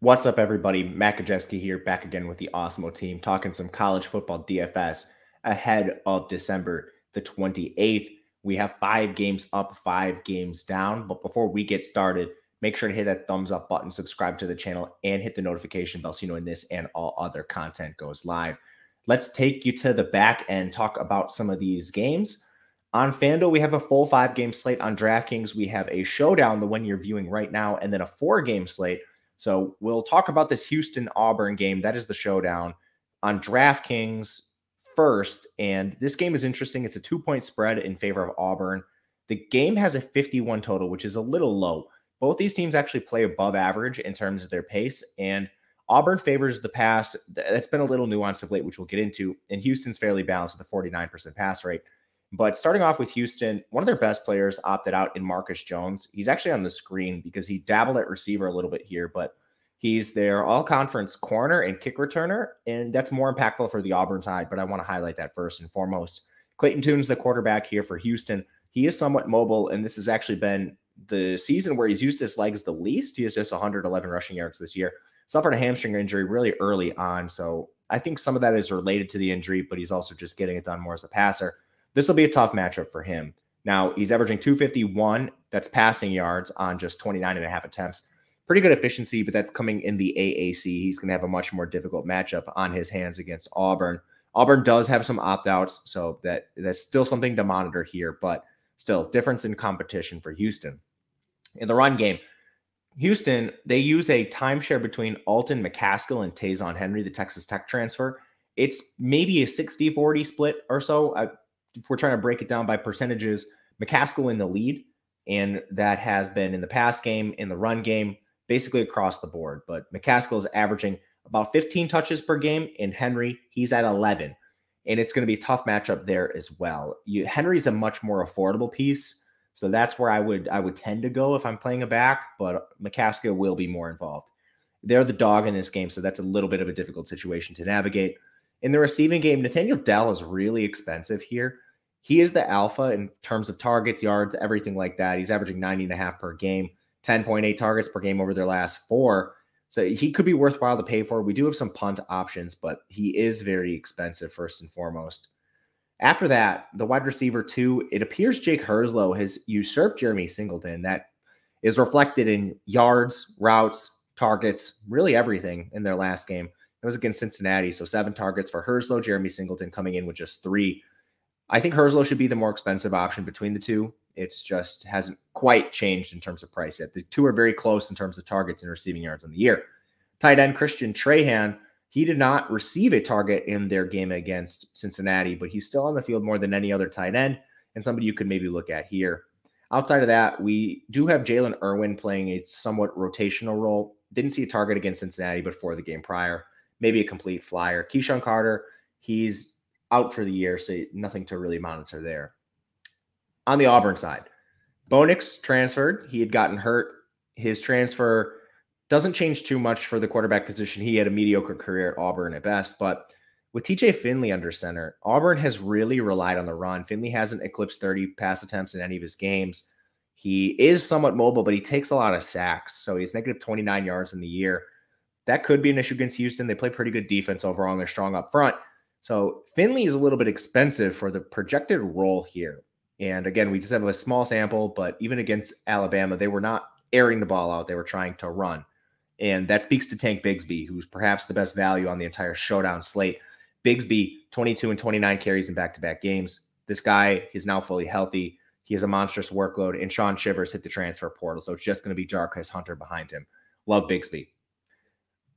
What's up, everybody? Matt Kajeski here, back again with the Osmo team, talking some college football DFS ahead of December the 28th. We have five games up, five games down. But before we get started, make sure to hit that thumbs up button, subscribe to the channel, and hit the notification bell so you know when this and all other content goes live. Let's take you to the back and talk about some of these games. On FanDuel, we have a full five game slate. On DraftKings, we have a showdown, the one you're viewing right now, and then a four game slate so we'll talk about this Houston Auburn game. That is the showdown on DraftKings first. And this game is interesting. It's a two point spread in favor of Auburn. The game has a 51 total, which is a little low. Both these teams actually play above average in terms of their pace. And Auburn favors the pass. That's been a little nuanced of late, which we'll get into. And Houston's fairly balanced with a 49% pass rate. But starting off with Houston, one of their best players opted out in Marcus Jones. He's actually on the screen because he dabbled at receiver a little bit here, but he's their all conference corner and kick returner. And that's more impactful for the Auburn side, but I want to highlight that first and foremost. Clayton Toon's the quarterback here for Houston. He is somewhat mobile, and this has actually been the season where he's used his legs the least. He has just 111 rushing yards this year. Suffered a hamstring injury really early on. So I think some of that is related to the injury, but he's also just getting it done more as a passer. This will be a tough matchup for him. Now, he's averaging 251. That's passing yards on just 29 and a half attempts. Pretty good efficiency, but that's coming in the AAC. He's going to have a much more difficult matchup on his hands against Auburn. Auburn does have some opt-outs, so that that's still something to monitor here, but still difference in competition for Houston. In the run game, Houston, they use a timeshare between Alton McCaskill and Tazon Henry, the Texas Tech transfer. It's maybe a 60 40 split or so. I, if we're trying to break it down by percentages, McCaskill in the lead, and that has been in the pass game, in the run game, basically across the board. But McCaskill is averaging about 15 touches per game, and Henry, he's at 11. And it's going to be a tough matchup there as well. You, Henry's a much more affordable piece, so that's where I would I would tend to go if I'm playing a back. But McCaskill will be more involved. They're the dog in this game, so that's a little bit of a difficult situation to navigate. In the receiving game, Nathaniel Dell is really expensive here. He is the alpha in terms of targets, yards, everything like that. He's averaging 90 and a half per game, 10.8 targets per game over their last four. So he could be worthwhile to pay for. We do have some punt options, but he is very expensive, first and foremost. After that, the wide receiver two, it appears Jake Herslow has usurped Jeremy Singleton. That is reflected in yards, routes, targets, really everything in their last game. It was against Cincinnati. So seven targets for Herslow, Jeremy Singleton coming in with just three. I think Herzlo should be the more expensive option between the two. It's just hasn't quite changed in terms of price yet. The two are very close in terms of targets and receiving yards on the year. Tight end Christian Trahan, he did not receive a target in their game against Cincinnati, but he's still on the field more than any other tight end and somebody you could maybe look at here. Outside of that, we do have Jalen Irwin playing a somewhat rotational role. Didn't see a target against Cincinnati, but for the game prior, maybe a complete flyer. Keyshawn Carter, he's out for the year, so nothing to really monitor there. On the Auburn side, Bonix transferred. He had gotten hurt. His transfer doesn't change too much for the quarterback position. He had a mediocre career at Auburn at best, but with TJ Finley under center, Auburn has really relied on the run. Finley hasn't eclipsed 30 pass attempts in any of his games. He is somewhat mobile, but he takes a lot of sacks. So he's negative 29 yards in the year. That could be an issue against Houston. They play pretty good defense overall and they're strong up front. So Finley is a little bit expensive for the projected role here. And again, we just have a small sample, but even against Alabama, they were not airing the ball out. They were trying to run. And that speaks to Tank Bigsby, who's perhaps the best value on the entire showdown slate. Bigsby, 22 and 29 carries in back to back games. This guy is now fully healthy. He has a monstrous workload, and Sean Shivers hit the transfer portal. So it's just going to be Jarquez Hunter behind him. Love Bigsby.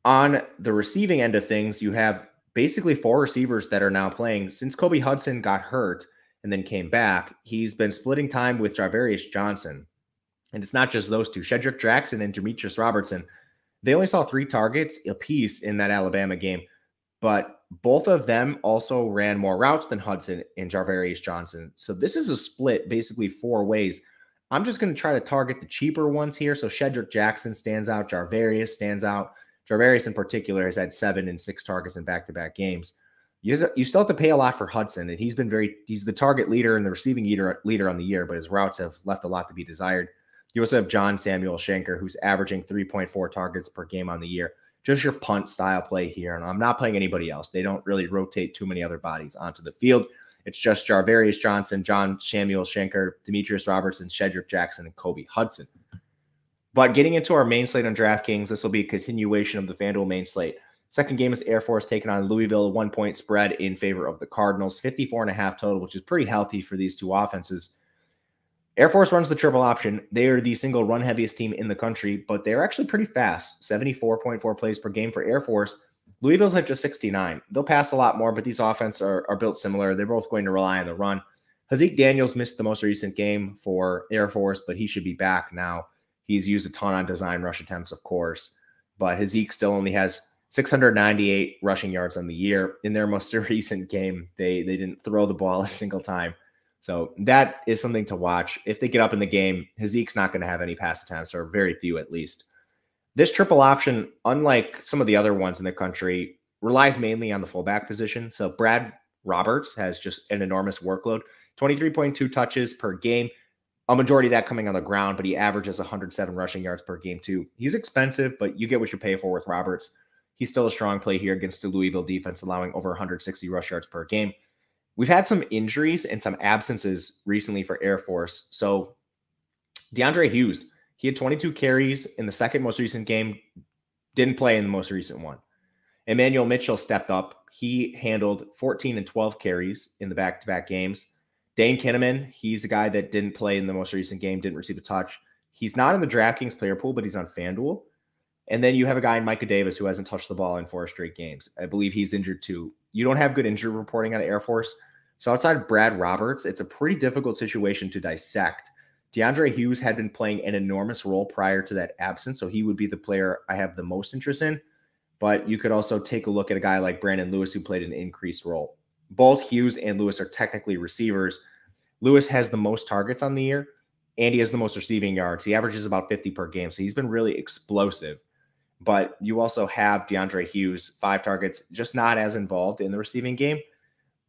On the receiving end of things, you have basically four receivers that are now playing since Kobe Hudson got hurt and then came back. He's been splitting time with Javarius Johnson. And it's not just those two. Shedrick Jackson and Demetrius Robertson, they only saw three targets apiece in that Alabama game, but both of them also ran more routes than Hudson and Jarvarius Johnson. So this is a split basically four ways. I'm just going to try to target the cheaper ones here. So Shedrick Jackson stands out, Jarvarius stands out, Jarvarius in particular has had seven and six targets in back to back games. You, you still have to pay a lot for Hudson, and he's been very he's the target leader and the receiving leader leader on the year, but his routes have left a lot to be desired. You also have John Samuel Shanker, who's averaging 3.4 targets per game on the year. Just your punt style play here, and I'm not playing anybody else. They don't really rotate too many other bodies onto the field. It's just Jarvarius Johnson, John Samuel Shanker, Demetrius Robertson, Shedrick Jackson, and Kobe Hudson. But getting into our main slate on DraftKings, this will be a continuation of the FanDuel main slate. Second game is Air Force taking on Louisville, one point spread in favor of the Cardinals, 54 and a half total, which is pretty healthy for these two offenses. Air Force runs the triple option. They are the single run heaviest team in the country, but they're actually pretty fast 74.4 plays per game for Air Force. Louisville's at just 69. They'll pass a lot more, but these offenses are, are built similar. They're both going to rely on the run. Hazek Daniels missed the most recent game for Air Force, but he should be back now. He's used a ton on design rush attempts, of course, but Hazek still only has 698 rushing yards on the year. In their most recent game, they they didn't throw the ball a single time. So that is something to watch. If they get up in the game, Hazek's not going to have any pass attempts or very few at least. This triple option, unlike some of the other ones in the country, relies mainly on the fullback position. So Brad Roberts has just an enormous workload 23.2 touches per game. A majority of that coming on the ground, but he averages 107 rushing yards per game, too. He's expensive, but you get what you pay for with Roberts. He's still a strong play here against the Louisville defense, allowing over 160 rush yards per game. We've had some injuries and some absences recently for Air Force. So DeAndre Hughes, he had 22 carries in the second most recent game, didn't play in the most recent one. Emmanuel Mitchell stepped up. He handled 14 and 12 carries in the back to back games. Dane Kinneman, he's a guy that didn't play in the most recent game, didn't receive a touch. He's not in the DraftKings player pool, but he's on FanDuel. And then you have a guy in Micah Davis who hasn't touched the ball in four straight games. I believe he's injured too. You don't have good injury reporting out of Air Force. So outside of Brad Roberts, it's a pretty difficult situation to dissect. DeAndre Hughes had been playing an enormous role prior to that absence, so he would be the player I have the most interest in. But you could also take a look at a guy like Brandon Lewis, who played an increased role both Hughes and Lewis are technically receivers. Lewis has the most targets on the year, and he has the most receiving yards. He averages about 50 per game, so he's been really explosive. But you also have DeAndre Hughes, five targets, just not as involved in the receiving game.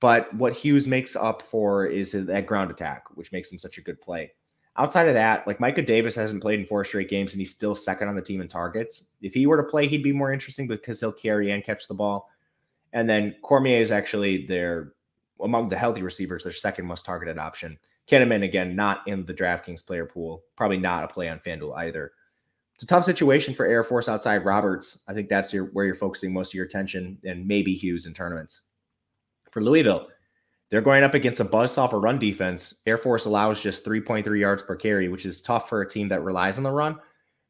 But what Hughes makes up for is that ground attack, which makes him such a good play. Outside of that, like Micah Davis hasn't played in four straight games and he's still second on the team in targets. If he were to play, he'd be more interesting because he'll carry and catch the ball. And then Cormier is actually their among the healthy receivers, their second most targeted option. Kinnaman, again, not in the DraftKings player pool, probably not a play on FanDuel either. It's a tough situation for Air Force outside Roberts. I think that's your, where you're focusing most of your attention and maybe Hughes in tournaments. For Louisville, they're going up against a buzzsaw for run defense. Air Force allows just 3.3 yards per carry, which is tough for a team that relies on the run.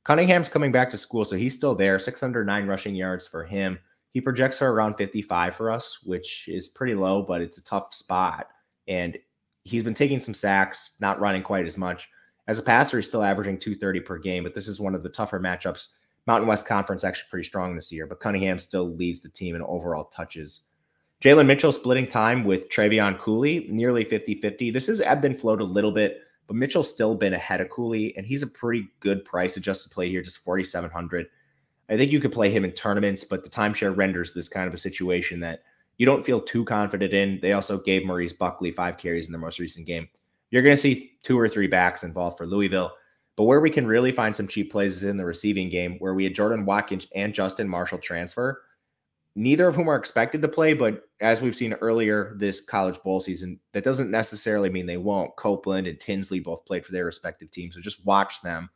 Cunningham's coming back to school, so he's still there. 609 rushing yards for him. He projects her around 55 for us, which is pretty low, but it's a tough spot. And he's been taking some sacks, not running quite as much. As a passer, he's still averaging 230 per game, but this is one of the tougher matchups. Mountain West Conference actually pretty strong this year, but Cunningham still leads the team in overall touches. Jalen Mitchell splitting time with Travion Cooley, nearly 50 50. This has ebbed and flowed a little bit, but Mitchell's still been ahead of Cooley, and he's a pretty good price adjusted play here, just 4,700. I think you could play him in tournaments, but the timeshare renders this kind of a situation that you don't feel too confident in. They also gave Maurice Buckley five carries in their most recent game. You're going to see two or three backs involved for Louisville. But where we can really find some cheap plays is in the receiving game, where we had Jordan Watkins and Justin Marshall transfer, neither of whom are expected to play. But as we've seen earlier this college bowl season, that doesn't necessarily mean they won't. Copeland and Tinsley both played for their respective teams. So just watch them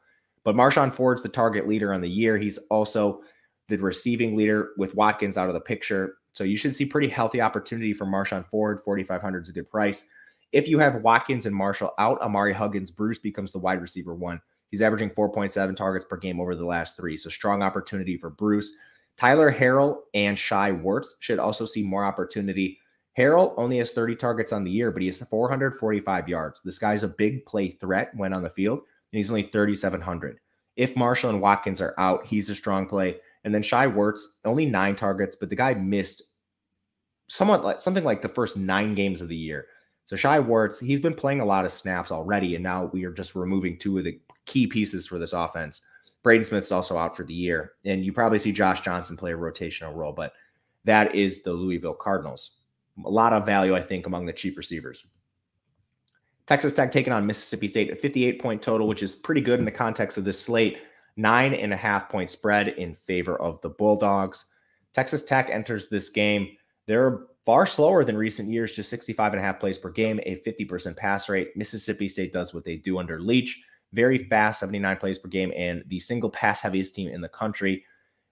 but Marshawn Ford's the target leader on the year. He's also the receiving leader with Watkins out of the picture. So you should see pretty healthy opportunity for Marshawn Ford. 4,500 is a good price. If you have Watkins and Marshall out, Amari Huggins Bruce becomes the wide receiver one. He's averaging 4.7 targets per game over the last three. So strong opportunity for Bruce. Tyler Harrell and Shy Wertz should also see more opportunity. Harrell only has 30 targets on the year, but he has 445 yards. This guy's a big play threat when on the field he's only 3,700. If Marshall and Watkins are out, he's a strong play. And then Shy Wertz, only nine targets, but the guy missed somewhat like something like the first nine games of the year. So Shy Wertz, he's been playing a lot of snaps already, and now we are just removing two of the key pieces for this offense. Braden Smith's also out for the year, and you probably see Josh Johnson play a rotational role, but that is the Louisville Cardinals. A lot of value, I think, among the cheap receivers. Texas Tech taking on Mississippi State, a 58 point total, which is pretty good in the context of this slate. Nine and a half point spread in favor of the Bulldogs. Texas Tech enters this game. They're far slower than recent years, just 65 and a half plays per game, a 50% pass rate. Mississippi State does what they do under Leach. Very fast, 79 plays per game, and the single pass heaviest team in the country.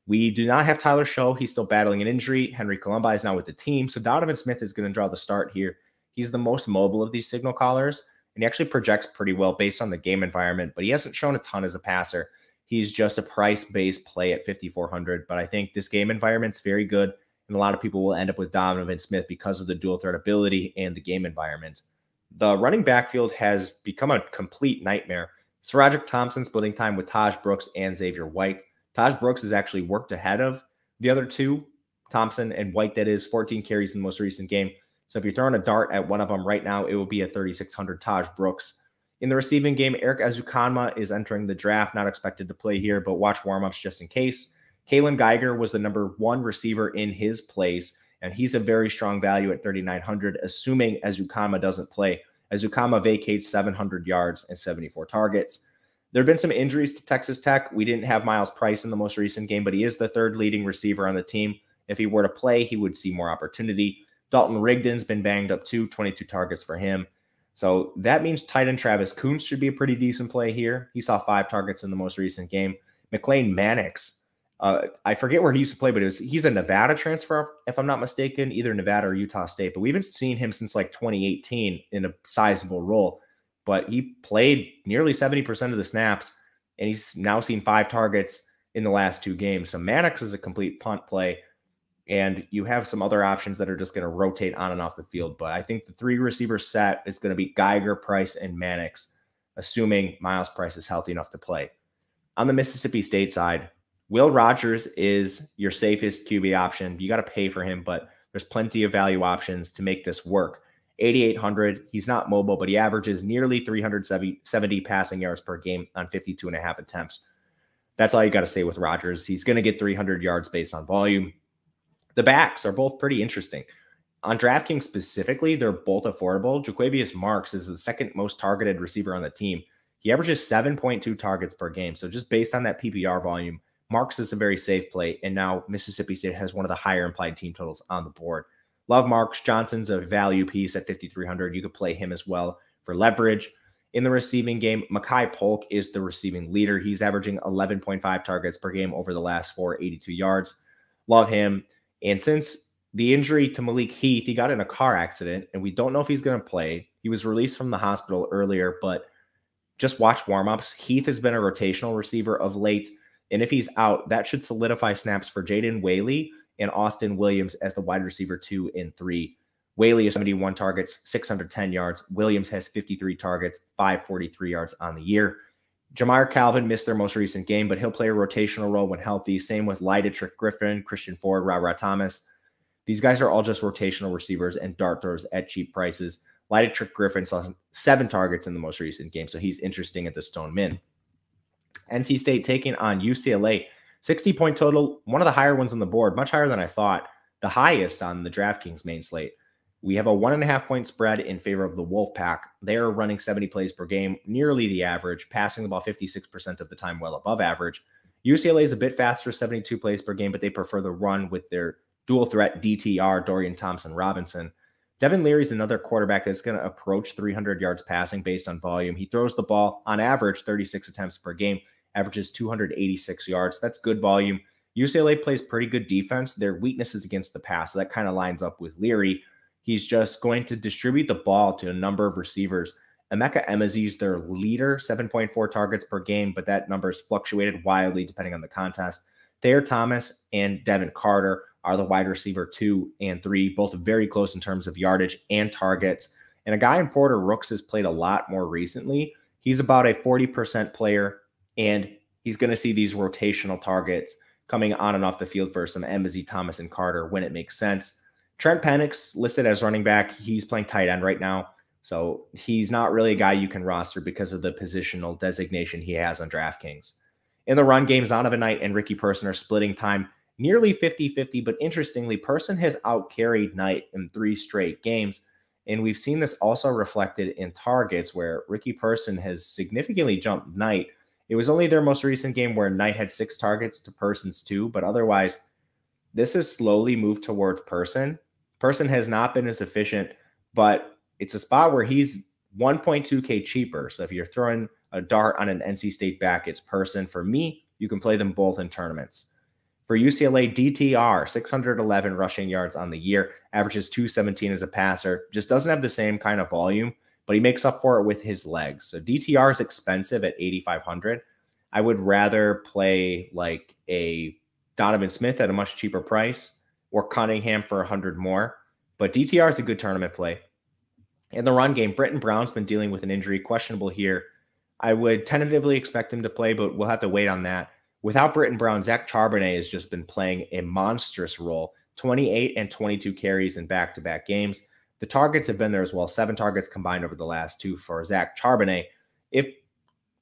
We do not have Tyler Show. He's still battling an injury. Henry Columbi is now with the team. So Donovan Smith is going to draw the start here. He's the most mobile of these signal callers, and he actually projects pretty well based on the game environment, but he hasn't shown a ton as a passer. He's just a price based play at 5,400. But I think this game environment's very good, and a lot of people will end up with Donovan Smith because of the dual threat ability and the game environment. The running backfield has become a complete nightmare. Sarajic Thompson splitting time with Taj Brooks and Xavier White. Taj Brooks has actually worked ahead of the other two, Thompson and White, that is 14 carries in the most recent game. So if you're throwing a dart at one of them right now, it will be a 3,600 Taj Brooks. In the receiving game, Eric Azukanma is entering the draft, not expected to play here, but watch warmups just in case. Kalen Geiger was the number one receiver in his place, and he's a very strong value at 3,900, assuming Azukanma doesn't play. Azukanma vacates 700 yards and 74 targets. There have been some injuries to Texas Tech. We didn't have Miles Price in the most recent game, but he is the third leading receiver on the team. If he were to play, he would see more opportunity. Dalton Rigdon's been banged up too, 22 targets for him. So that means tight end Travis Coons should be a pretty decent play here. He saw five targets in the most recent game. McLean Mannix, uh, I forget where he used to play, but was, he's a Nevada transfer, if I'm not mistaken, either Nevada or Utah State. But we haven't seen him since like 2018 in a sizable role. But he played nearly 70% of the snaps, and he's now seen five targets in the last two games. So Mannix is a complete punt play. And you have some other options that are just going to rotate on and off the field. But I think the three receiver set is going to be Geiger, Price, and Mannix, assuming Miles Price is healthy enough to play. On the Mississippi State side, Will Rogers is your safest QB option. You got to pay for him, but there's plenty of value options to make this work. 8,800. He's not mobile, but he averages nearly 370 passing yards per game on 52 and a half attempts. That's all you got to say with Rogers. He's going to get 300 yards based on volume. The backs are both pretty interesting. On DraftKings specifically, they're both affordable. Jaquavius Marks is the second most targeted receiver on the team. He averages 7.2 targets per game. So just based on that PPR volume, Marks is a very safe play. And now Mississippi State has one of the higher implied team totals on the board. Love Marks. Johnson's a value piece at 5,300. You could play him as well for leverage. In the receiving game, Makai Polk is the receiving leader. He's averaging 11.5 targets per game over the last four, 82 yards. Love him. And since the injury to Malik Heath, he got in a car accident, and we don't know if he's going to play. He was released from the hospital earlier, but just watch warmups. Heath has been a rotational receiver of late, and if he's out, that should solidify snaps for Jaden Whaley and Austin Williams as the wide receiver two and three. Whaley has 71 targets, 610 yards. Williams has 53 targets, 543 yards on the year. Jamar Calvin missed their most recent game, but he'll play a rotational role when healthy. Same with Lyda Trick Griffin, Christian Ford, Ra Thomas. These guys are all just rotational receivers and dart throws at cheap prices. Lyda Trick Griffin saw seven targets in the most recent game, so he's interesting at the Stone Min. NC State taking on UCLA. 60 point total, one of the higher ones on the board, much higher than I thought, the highest on the DraftKings main slate. We have a one and a half point spread in favor of the Wolfpack. They're running 70 plays per game, nearly the average, passing the ball 56% of the time, well above average. UCLA is a bit faster, 72 plays per game, but they prefer the run with their dual threat DTR, Dorian Thompson Robinson. Devin Leary is another quarterback that's going to approach 300 yards passing based on volume. He throws the ball on average 36 attempts per game, averages 286 yards. That's good volume. UCLA plays pretty good defense. Their weakness is against the pass. So that kind of lines up with Leary. He's just going to distribute the ball to a number of receivers. Emeka Emezi is their leader, 7.4 targets per game, but that number has fluctuated wildly depending on the contest. Thayer Thomas and Devin Carter are the wide receiver two and three, both very close in terms of yardage and targets. And a guy in Porter Rooks has played a lot more recently. He's about a 40% player, and he's going to see these rotational targets coming on and off the field for some Embassy, Thomas, and Carter when it makes sense. Trent Panic's listed as running back. He's playing tight end right now. So he's not really a guy you can roster because of the positional designation he has on DraftKings. In the run games, Donovan Knight and Ricky Person are splitting time nearly 50 50. But interestingly, Person has outcarried Knight in three straight games. And we've seen this also reflected in targets where Ricky Person has significantly jumped Knight. It was only their most recent game where Knight had six targets to Person's two, but otherwise, this has slowly moved towards Person. Person has not been as efficient, but it's a spot where he's 1.2K cheaper. So if you're throwing a dart on an NC State back, it's Person. For me, you can play them both in tournaments. For UCLA, DTR, 611 rushing yards on the year, averages 217 as a passer, just doesn't have the same kind of volume, but he makes up for it with his legs. So DTR is expensive at 8,500. I would rather play like a Donovan Smith at a much cheaper price or Cunningham for 100 more. But DTR is a good tournament play. In the run game, Britton Brown's been dealing with an injury, questionable here. I would tentatively expect him to play, but we'll have to wait on that. Without Britton Brown, Zach Charbonnet has just been playing a monstrous role 28 and 22 carries in back to back games. The targets have been there as well, seven targets combined over the last two for Zach Charbonnet. If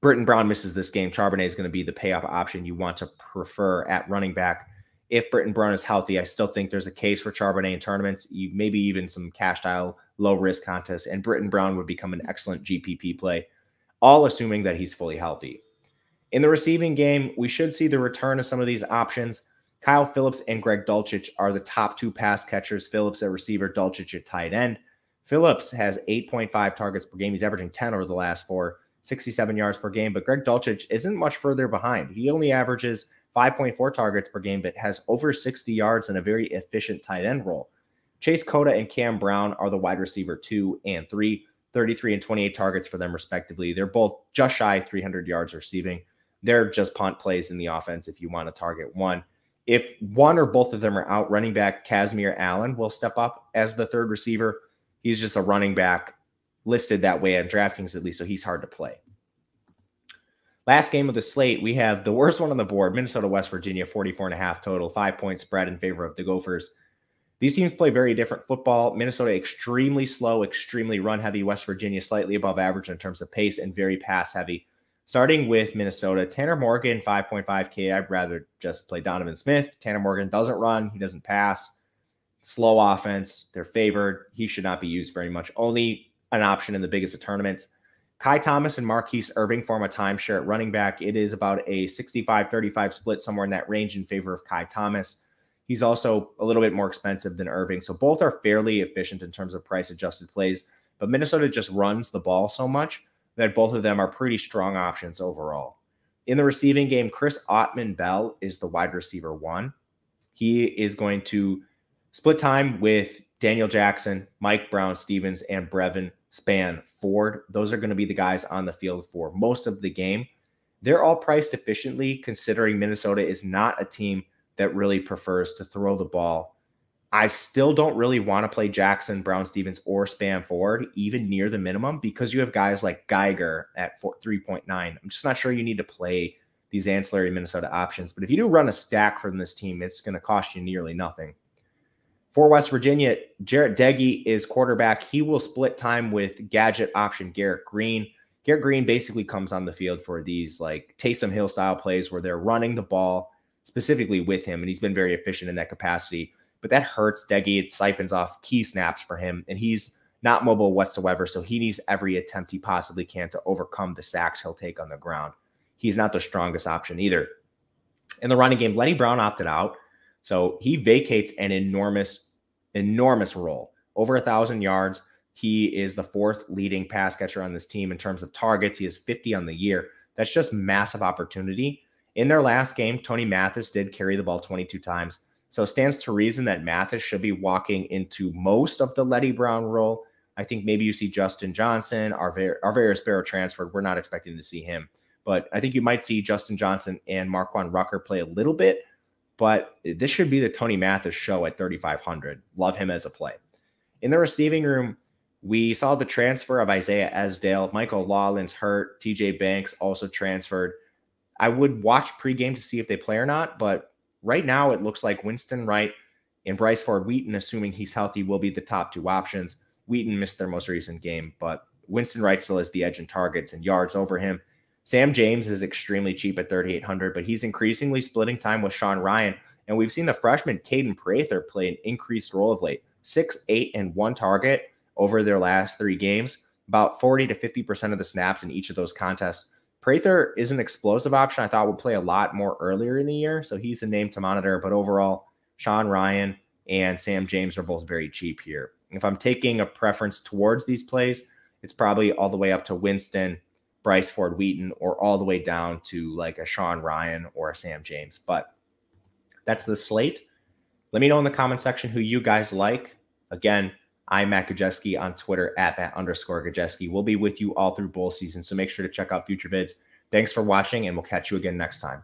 Britton Brown misses this game, Charbonnet is going to be the payoff option you want to prefer at running back if Britton Brown is healthy, I still think there's a case for Charbonnet in tournaments, maybe even some cash style low risk contests, and Britton Brown would become an excellent GPP play, all assuming that he's fully healthy. In the receiving game, we should see the return of some of these options. Kyle Phillips and Greg Dulcich are the top two pass catchers. Phillips at receiver, Dulcich at tight end. Phillips has 8.5 targets per game. He's averaging 10 over the last four, 67 yards per game. But Greg Dulcich isn't much further behind. He only averages 5.4 targets per game, but has over 60 yards and a very efficient tight end role. Chase Cota and Cam Brown are the wide receiver two and three, 33 and 28 targets for them, respectively. They're both just shy 300 yards receiving. They're just punt plays in the offense if you want to target one. If one or both of them are out, running back Casimir Allen will step up as the third receiver. He's just a running back listed that way on DraftKings, at least, so he's hard to play. Last game of the slate, we have the worst one on the board Minnesota, West Virginia, 44 and a half total, five point spread in favor of the Gophers. These teams play very different football. Minnesota, extremely slow, extremely run heavy. West Virginia, slightly above average in terms of pace and very pass heavy. Starting with Minnesota, Tanner Morgan, 5.5K. I'd rather just play Donovan Smith. Tanner Morgan doesn't run, he doesn't pass. Slow offense. They're favored. He should not be used very much. Only an option in the biggest of tournaments. Kai Thomas and Marquise Irving form a timeshare at running back. It is about a 65 35 split, somewhere in that range, in favor of Kai Thomas. He's also a little bit more expensive than Irving. So both are fairly efficient in terms of price adjusted plays, but Minnesota just runs the ball so much that both of them are pretty strong options overall. In the receiving game, Chris Ottman Bell is the wide receiver one. He is going to split time with Daniel Jackson, Mike Brown Stevens, and Brevin Span, Ford, those are going to be the guys on the field for most of the game. They're all priced efficiently, considering Minnesota is not a team that really prefers to throw the ball. I still don't really want to play Jackson, Brown Stevens, or Span Ford, even near the minimum, because you have guys like Geiger at 3.9. I'm just not sure you need to play these ancillary Minnesota options. But if you do run a stack from this team, it's going to cost you nearly nothing. For West Virginia, Jarrett Deggy is quarterback. He will split time with gadget option Garrett Green. Garrett Green basically comes on the field for these like Taysom Hill style plays where they're running the ball specifically with him, and he's been very efficient in that capacity. But that hurts Deggy. It siphons off key snaps for him, and he's not mobile whatsoever. So he needs every attempt he possibly can to overcome the sacks he'll take on the ground. He's not the strongest option either. In the running game, Lenny Brown opted out. So he vacates an enormous, enormous role over a thousand yards. He is the fourth leading pass catcher on this team in terms of targets. He has 50 on the year. That's just massive opportunity. In their last game, Tony Mathis did carry the ball 22 times. So it stands to reason that Mathis should be walking into most of the Letty Brown role. I think maybe you see Justin Johnson, our various Barrow transferred. We're not expecting to see him, but I think you might see Justin Johnson and Marquand Rucker play a little bit but this should be the Tony Mathis show at 3,500. Love him as a play. In the receiving room, we saw the transfer of Isaiah Esdale. Michael Lawlins hurt. TJ Banks also transferred. I would watch pregame to see if they play or not, but right now it looks like Winston Wright and Bryce Ford Wheaton, assuming he's healthy, will be the top two options. Wheaton missed their most recent game, but Winston Wright still has the edge in targets and yards over him. Sam James is extremely cheap at 3,800, but he's increasingly splitting time with Sean Ryan. And we've seen the freshman Caden Prather play an increased role of late six, eight, and one target over their last three games, about 40 to 50% of the snaps in each of those contests. Prather is an explosive option I thought would play a lot more earlier in the year. So he's a name to monitor. But overall, Sean Ryan and Sam James are both very cheap here. If I'm taking a preference towards these plays, it's probably all the way up to Winston Bryce Ford Wheaton or all the way down to like a Sean Ryan or a Sam James. But that's the slate. Let me know in the comment section who you guys like. Again, I'm Matt Gajeski on Twitter at Matt underscore Gajewski. We'll be with you all through bowl season. So make sure to check out future vids. Thanks for watching, and we'll catch you again next time.